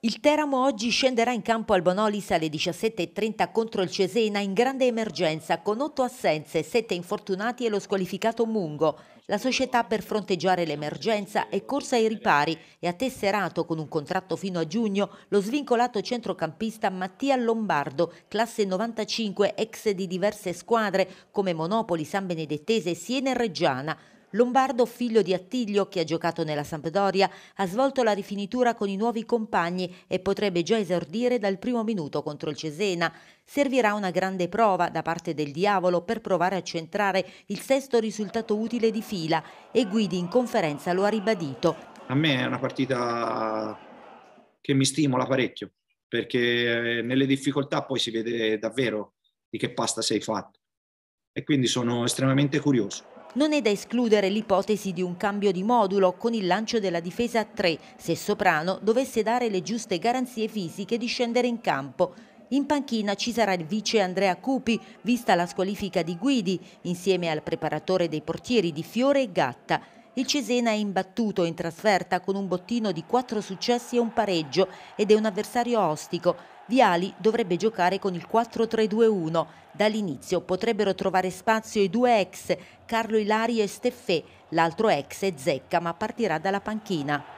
Il Teramo oggi scenderà in campo al Bonolis alle 17.30 contro il Cesena in grande emergenza con otto assenze, sette infortunati e lo squalificato Mungo. La società per fronteggiare l'emergenza è corsa ai ripari e ha tesserato con un contratto fino a giugno lo svincolato centrocampista Mattia Lombardo, classe 95, ex di diverse squadre come Monopoli, San Benedettese e Siena e Reggiana. Lombardo, figlio di Attilio, che ha giocato nella Sampdoria, ha svolto la rifinitura con i nuovi compagni e potrebbe già esordire dal primo minuto contro il Cesena. Servirà una grande prova da parte del diavolo per provare a centrare il sesto risultato utile di fila e Guidi in conferenza lo ha ribadito. A me è una partita che mi stimola parecchio perché eh, nelle difficoltà poi si vede davvero di che pasta sei fatto e quindi sono estremamente curioso. Non è da escludere l'ipotesi di un cambio di modulo con il lancio della difesa a 3 se Soprano dovesse dare le giuste garanzie fisiche di scendere in campo. In panchina ci sarà il vice Andrea Cupi, vista la squalifica di Guidi, insieme al preparatore dei portieri di Fiore e Gatta. Il Cesena è imbattuto in trasferta con un bottino di quattro successi e un pareggio ed è un avversario ostico. Viali dovrebbe giocare con il 4-3-2-1. Dall'inizio potrebbero trovare spazio i due ex, Carlo Ilari e Steffè, l'altro ex è Zecca ma partirà dalla panchina.